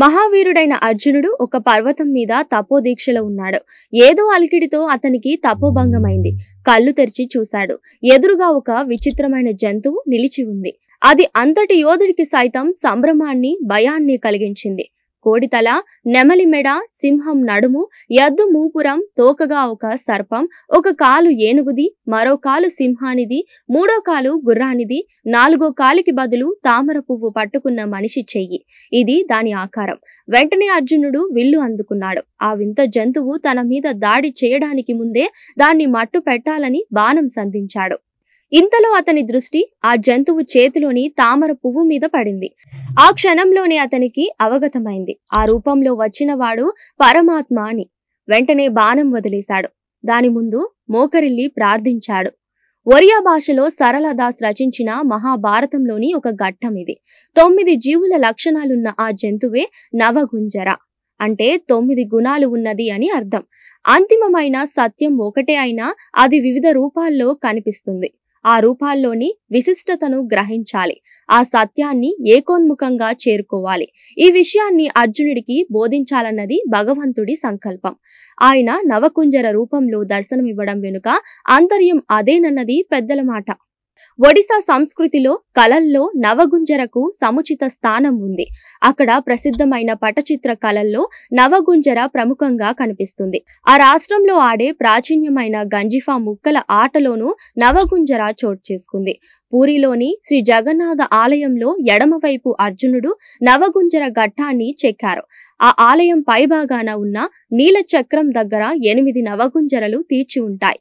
మహావీరుడైన అర్జునుడు ఒక పర్వతం మీద తపోదీక్షలో ఉన్నాడు ఏదో అలికిడితో అతనికి తపోభంగమైంది కళ్ళు తెరిచి చూశాడు ఎదురుగా ఒక విచిత్రమైన జంతువు నిలిచి ఉంది అది అంతటి యోధుడికి సైతం సంభ్రమాన్ని భయాన్ని కలిగించింది కోడితల నెమలి మెడ సింహం నడుము ఎద్దు మూపురం తోకగా ఒక సర్పం ఒక కాలు ఏనుగుది మరో కాలు సింహానిది మూడో కాలు గుర్రానిది నాలుగో కాలికి బదులు తామర పువ్వు పట్టుకున్న మనిషి చెయ్యి ఇది దాని ఆకారం వెంటనే అర్జునుడు విల్లు అందుకున్నాడు ఆ వింత జంతువు తన మీద దాడి చేయడానికి ముందే దాన్ని మట్టు పెట్టాలని బాణం సంధించాడు ఇంతలో అతని దృష్టి ఆ జంతువు చేతిలోని తామర పువ్వు మీద పడింది ఆ క్షణంలోనే అతనికి అవగతమైంది ఆ రూపంలో వచ్చినవాడు పరమాత్మ అని వెంటనే బాణం వదిలేశాడు దాని ముందు మోకరిల్లి ప్రార్థించాడు ఒరియా భాషలో సరళదాస్ రచించిన మహాభారతంలోని ఒక ఘట్టం ఇది తొమ్మిది జీవుల లక్షణాలున్న ఆ జంతువే నవగుంజర అంటే తొమ్మిది గుణాలు ఉన్నది అని అర్థం అంతిమమైన సత్యం ఒకటే అయినా అది వివిధ రూపాల్లో కనిపిస్తుంది ఆ రూపాల్లోని విశిష్టతను గ్రహించాలి ఆ సత్యాన్ని ఏకోన్ముఖంగా చేరుకోవాలి ఈ విషయాన్ని అర్జునుడికి బోధించాలన్నది భగవంతుడి సంకల్పం ఆయన నవకుంజర రూపంలో దర్శనమివ్వడం వెనుక అంతర్యం అదేనన్నది పెద్దల మాట ఒడిశా సంస్కృతిలో కళల్లో నవగుంజరకు సముచిత స్థానం ఉంది అక్కడ ప్రసిద్ధమైన పటచిత్ర కళల్లో నవగుంజర ప్రముఖంగా కనిపిస్తుంది ఆ రాష్ట్రంలో ఆడే ప్రాచీన్యమైన గంజిఫా ముక్కల ఆటలోనూ నవగుంజర చోటు చేసుకుంది పూరిలోని శ్రీ జగన్నాథ ఆలయంలో ఎడమవైపు అర్జునుడు నవగుంజర ఘట్టాన్ని చెక్కారు ఆ ఆలయం పైభాగాన ఉన్న నీల చక్రం దగ్గర ఎనిమిది నవగుంజరలు తీర్చి ఉంటాయి